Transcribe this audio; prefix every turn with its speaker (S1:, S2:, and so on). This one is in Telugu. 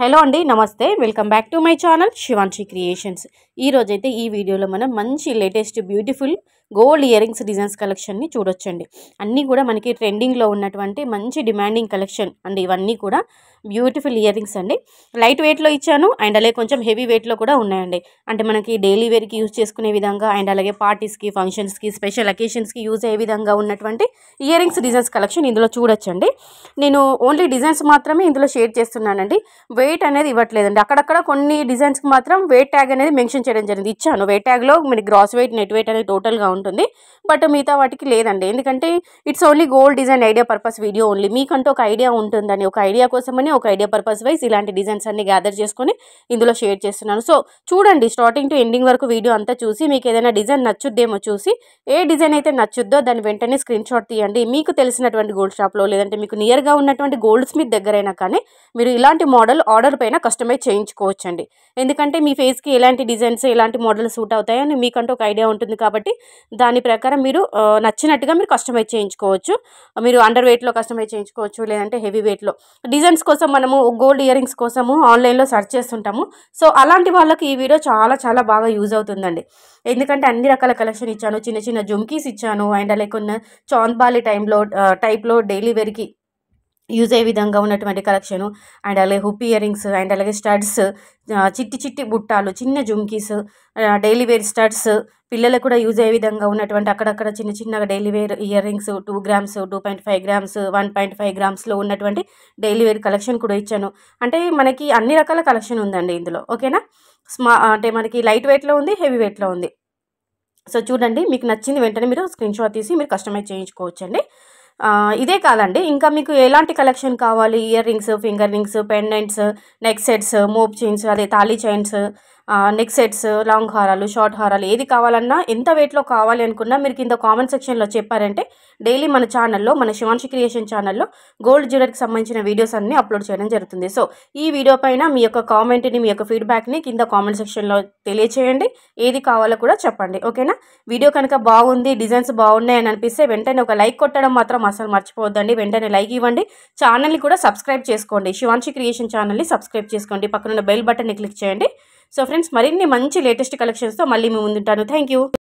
S1: హలో అండి నమస్తే welcome back to my channel Shivanshi creations ఈరోజైతే ఈ వీడియోలో మనం మంచి latest beautiful gold earrings designs కలెక్షన్ని చూడొచ్చండి అన్నీ కూడా మనకి ట్రెండింగ్లో ఉన్నటువంటి మంచి డిమాండింగ్ కలెక్షన్ అండి ఇవన్నీ కూడా బ్యూటిఫుల్ ఇయరింగ్స్ అండి లైట్ వెయిట్లో ఇచ్చాను అండ్ అలాగే కొంచెం హెవీ వెయిట్లో కూడా ఉన్నాయండి అంటే మనకి డైలీ వేర్కి యూజ్ చేసుకునే విధంగా అండ్ అలాగే పార్టీస్కి ఫంక్షన్స్కి స్పెషల్ అకేషన్స్కి యూజ్ అయ్యే విధంగా ఉన్నటువంటి ఇయరింగ్స్ డిజైన్స్ కలెక్షన్ ఇందులో చూడొచ్చండి నేను ఓన్లీ డిజైన్స్ మాత్రమే ఇందులో షేర్ చేస్తున్నానండి వెయిట్ అనేది ఇవ్వట్లేదండి అక్కడక్కడ కొన్ని డిజైన్స్కి మాత్రం వెయిట్ ట్యాగ్ అనేది మెన్షన్ చేయడం జరిగింది ఇచ్చాను వెయిట్ ట్యాగ్లో మీరు గ్రాస్ వెయిట్ నెట్ వెయిట్ అనేది టోటల్గా ఉంటుంది బట్ మిగతా వాటికి లేదండి ఎందుకంటే it's only gold design idea purpose video only మీకంటూ ఒక ఐడియా ఉంటుందని ఒక ఐడియా కోసమని ఒక ఐడియా పర్పస్ వైజ్ ఇలాంటి డిజైన్స్ అన్ని గ్యాదర్ చేసుకొని ఇందులో షేర్ చేస్తున్నాను సో చూడండి స్టార్టింగ్ టు ఎండింగ్ వరకు వీడియో అంతా చూసి మీకు ఏదైనా డిజైన్ నచ్చుద్దేమో చూసి ఏ డిజైన్ అయితే నచ్చుద్దో దాన్ని వెంటనే స్క్రీన్ షాట్ తీయండి మీకు తెలిసినటువంటి గోల్డ్ షాప్లో లేదంటే మీకు నియర్గా ఉన్నటువంటి గోల్డ్ స్మిత్ దగ్గరైనా కానీ మీరు ఇలాంటి మోడల్ ఆర్డర్ పైన కస్టమైజ్ చేయించుకోవచ్చు అండి ఎందుకంటే మీ ఫేస్కి ఎలాంటి డిజైన్స్ ఎలాంటి మోడల్ సూట్ అవుతాయని మీకంటూ ఒక ఐడియా ఉంటుంది కాబట్టి దాని ప్రకారం మీరు నచ్చినట్టుగా మీరు కస్టమైజ్ చేయించుకోవచ్చు మీరు అండర్ వెయిట్లో కస్టమైజ్ చేయించుకోవచ్చు లేదంటే హెవీ వెయిట్లో డిజైన్స్ కోసం మనము గోల్డ్ ఇయర్ రింగ్స్ కోసము ఆన్లైన్లో సెర్చ్ చేస్తుంటాము సో అలాంటి వాళ్ళకి ఈ వీడియో చాలా చాలా బాగా యూజ్ అవుతుందండి ఎందుకంటే అన్ని రకాల కలెక్షన్ ఇచ్చాను చిన్న చిన్న జుమ్కీస్ ఇచ్చాను అండ్ అలాగే కొన్ని చాన్బాలి టైంలో టైప్లో డైలీ వెరికి యూజ్ అయ్యే విధంగా ఉన్నటువంటి కలెక్షన్ అండ్ అలాగే హుప్ ఇయరింగ్స్ అండ్ అలాగే స్టడ్స్ చిట్టి చిట్టి బుట్టాలు చిన్న జుమ్కీస్ డైలీ వేర్ స్టడ్స్ పిల్లలకు కూడా యూజ్ అయ్యే విధంగా ఉన్నటువంటి అక్కడక్కడ చిన్న చిన్నగా daily wear earrings two grams two point five grams one point five గ్రామ్స్లో ఉన్నటువంటి డైలీ వేర్ కలెక్షన్ కూడా ఇచ్చాను అంటే మనకి అన్ని రకాల కలెక్షన్ ఉందండి ఇందులో ఓకేనా స్మా అంటే మనకి లైట్ వెయిట్లో ఉంది హెవీ వెయిట్లో ఉంది సో చూడండి మీకు నచ్చింది వెంటనే మీరు స్క్రీన్ షాట్ తీసి మీరు కస్టమైజ్ చేయించుకోవచ్చండి ఇదే కాదండి ఇంకా మీకు ఎలాంటి కలెక్షన్ కావాలి earrings finger rings pendants neck sets మోప్ చైన్స్ అదే thali chains neck sets long హారాలు షార్ట్ హారాలు ఏది కావాలన్నా ఎంత వెయిట్లో కావాలి అనుకున్నా మీరు కింద కామెంట్ సెక్షన్లో చెప్పారంటే డైలీ మన ఛానల్లో మన శివాంశి క్రియేషన్ ఛానల్లో గోల్డ్ జ్యువెలరీకి సంబంధించిన వీడియోస్ అన్నీ అప్లోడ్ చేయడం జరుగుతుంది సో ఈ వీడియో పైన మీ యొక్క కామెంట్ని మీ యొక్క ఫీడ్బ్యాక్ని కింద కామెంట్ సెక్షన్లో తెలియచేయండి ఏది కావాలో కూడా చెప్పండి ఓకేనా వీడియో కనుక బాగుంది డిజైన్స్ బాగున్నాయి అని అనిపిస్తే వెంటనే ఒక లైక్ కొట్టడం మాత్రం మాత్రం అసలు మర్చిపోవద్దండి వెంటనే లైక్ ఇవ్వండి ఛానల్ని కూడా సబ్స్క్రైబ్ చేసుకోండి శివాంశి క్రియేషన్ ఛానల్ని సబ్స్క్రైబ్ చేసుకోండి పక్కనున్న బెల్ బటన్ని క్లిక్ చేయండి సో ఫ్రెండ్స్ మరిన్ని మంచి లేటెస్ట్ కలెక్షన్స్తో మళ్ళీ మీ ముందుంటాను థ్యాంక్ యూ